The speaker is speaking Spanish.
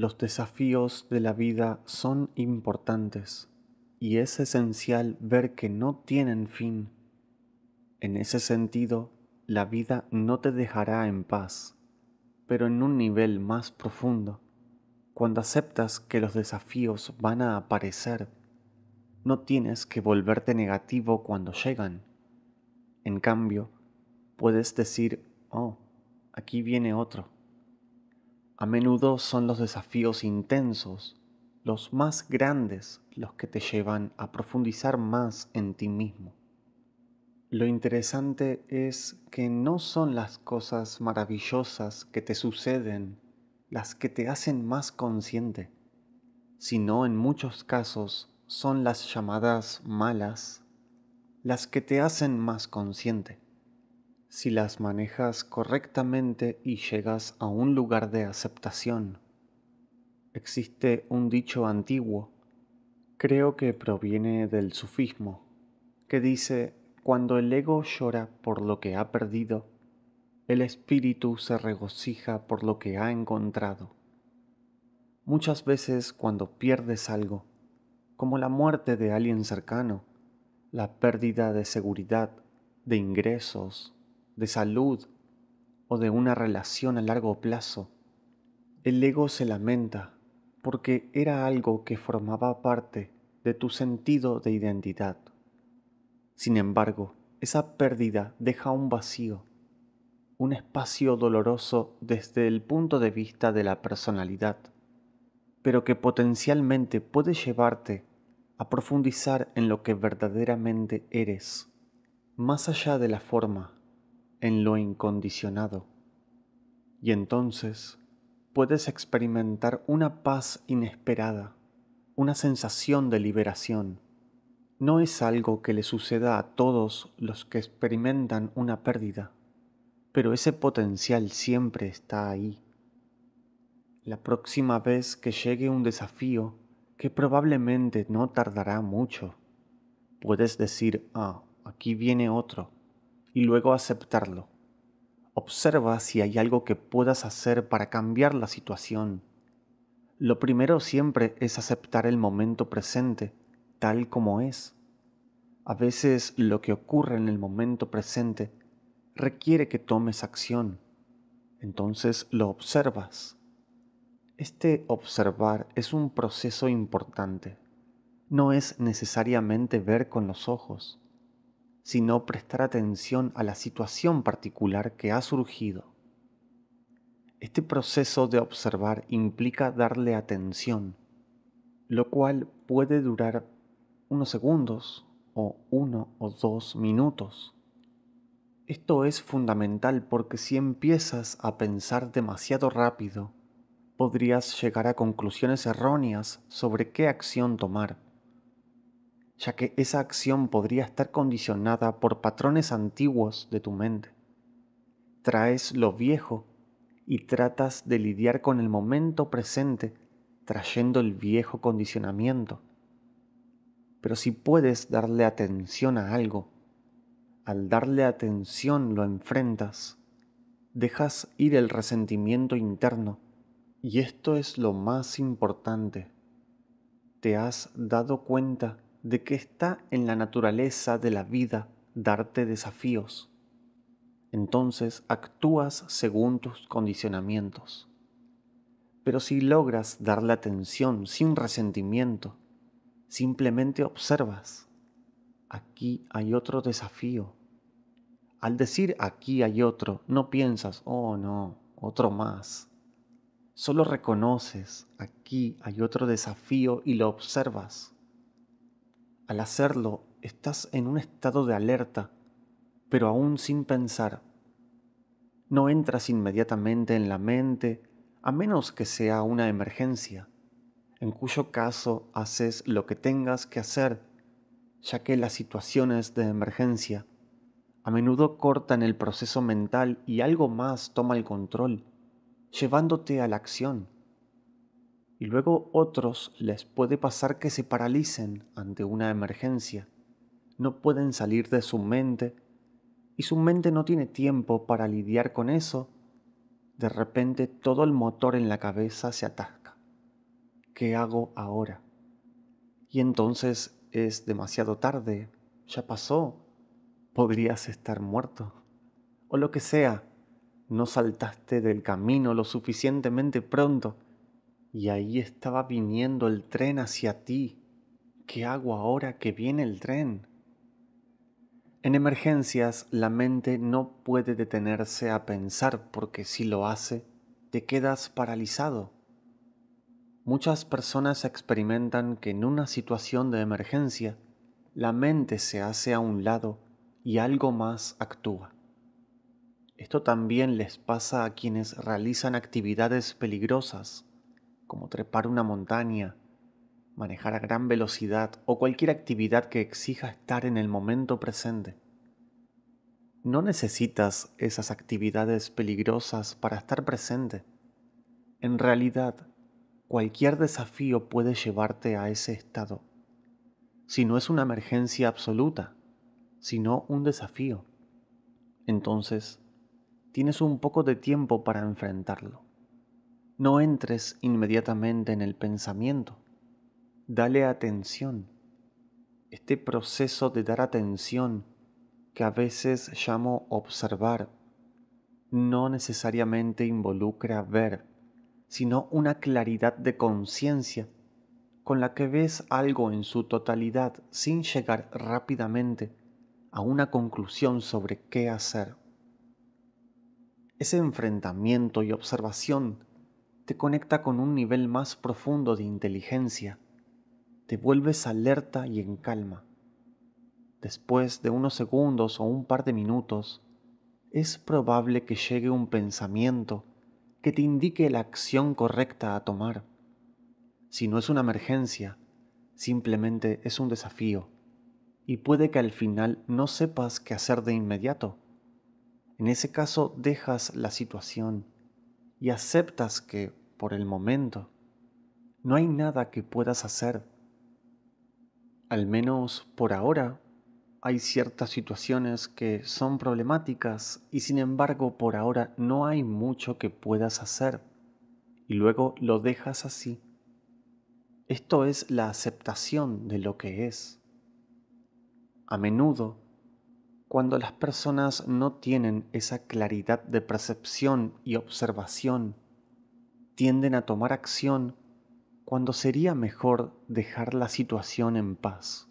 Los desafíos de la vida son importantes y es esencial ver que no tienen fin. En ese sentido, la vida no te dejará en paz, pero en un nivel más profundo, cuando aceptas que los desafíos van a aparecer, no tienes que volverte negativo cuando llegan. En cambio, puedes decir, oh, aquí viene otro a menudo son los desafíos intensos, los más grandes, los que te llevan a profundizar más en ti mismo. Lo interesante es que no son las cosas maravillosas que te suceden las que te hacen más consciente, sino en muchos casos son las llamadas malas las que te hacen más consciente si las manejas correctamente y llegas a un lugar de aceptación. Existe un dicho antiguo, creo que proviene del sufismo, que dice, cuando el ego llora por lo que ha perdido, el espíritu se regocija por lo que ha encontrado. Muchas veces cuando pierdes algo, como la muerte de alguien cercano, la pérdida de seguridad, de ingresos, de salud o de una relación a largo plazo. El ego se lamenta porque era algo que formaba parte de tu sentido de identidad. Sin embargo, esa pérdida deja un vacío, un espacio doloroso desde el punto de vista de la personalidad, pero que potencialmente puede llevarte a profundizar en lo que verdaderamente eres, más allá de la forma en lo incondicionado. Y entonces puedes experimentar una paz inesperada, una sensación de liberación. No es algo que le suceda a todos los que experimentan una pérdida, pero ese potencial siempre está ahí. La próxima vez que llegue un desafío, que probablemente no tardará mucho, puedes decir, ah, aquí viene otro y luego aceptarlo. Observa si hay algo que puedas hacer para cambiar la situación. Lo primero siempre es aceptar el momento presente tal como es. A veces lo que ocurre en el momento presente requiere que tomes acción. Entonces lo observas. Este observar es un proceso importante. No es necesariamente ver con los ojos sino prestar atención a la situación particular que ha surgido. Este proceso de observar implica darle atención, lo cual puede durar unos segundos o uno o dos minutos. Esto es fundamental porque si empiezas a pensar demasiado rápido, podrías llegar a conclusiones erróneas sobre qué acción tomar ya que esa acción podría estar condicionada por patrones antiguos de tu mente. Traes lo viejo y tratas de lidiar con el momento presente trayendo el viejo condicionamiento. Pero si puedes darle atención a algo, al darle atención lo enfrentas, dejas ir el resentimiento interno, y esto es lo más importante. Te has dado cuenta de que está en la naturaleza de la vida darte desafíos. Entonces actúas según tus condicionamientos. Pero si logras dar la atención sin resentimiento, simplemente observas, aquí hay otro desafío. Al decir aquí hay otro, no piensas, oh no, otro más. Solo reconoces, aquí hay otro desafío y lo observas al hacerlo, estás en un estado de alerta, pero aún sin pensar. No entras inmediatamente en la mente, a menos que sea una emergencia, en cuyo caso haces lo que tengas que hacer, ya que las situaciones de emergencia a menudo cortan el proceso mental y algo más toma el control, llevándote a la acción y luego otros les puede pasar que se paralicen ante una emergencia, no pueden salir de su mente y su mente no tiene tiempo para lidiar con eso, de repente todo el motor en la cabeza se atasca. ¿Qué hago ahora? Y entonces es demasiado tarde, ya pasó, podrías estar muerto, o lo que sea, no saltaste del camino lo suficientemente pronto y ahí estaba viniendo el tren hacia ti. ¿Qué hago ahora que viene el tren? En emergencias la mente no puede detenerse a pensar porque si lo hace, te quedas paralizado. Muchas personas experimentan que en una situación de emergencia, la mente se hace a un lado y algo más actúa. Esto también les pasa a quienes realizan actividades peligrosas como trepar una montaña, manejar a gran velocidad o cualquier actividad que exija estar en el momento presente. No necesitas esas actividades peligrosas para estar presente. En realidad, cualquier desafío puede llevarte a ese estado, si no es una emergencia absoluta, sino un desafío. Entonces, tienes un poco de tiempo para enfrentarlo. No entres inmediatamente en el pensamiento. Dale atención. Este proceso de dar atención, que a veces llamo observar, no necesariamente involucra ver, sino una claridad de conciencia con la que ves algo en su totalidad sin llegar rápidamente a una conclusión sobre qué hacer. Ese enfrentamiento y observación te conecta con un nivel más profundo de inteligencia, te vuelves alerta y en calma. Después de unos segundos o un par de minutos, es probable que llegue un pensamiento que te indique la acción correcta a tomar. Si no es una emergencia, simplemente es un desafío y puede que al final no sepas qué hacer de inmediato. En ese caso dejas la situación y aceptas que, por el momento, no hay nada que puedas hacer. Al menos por ahora, hay ciertas situaciones que son problemáticas y sin embargo por ahora no hay mucho que puedas hacer. Y luego lo dejas así. Esto es la aceptación de lo que es. A menudo cuando las personas no tienen esa claridad de percepción y observación, tienden a tomar acción cuando sería mejor dejar la situación en paz.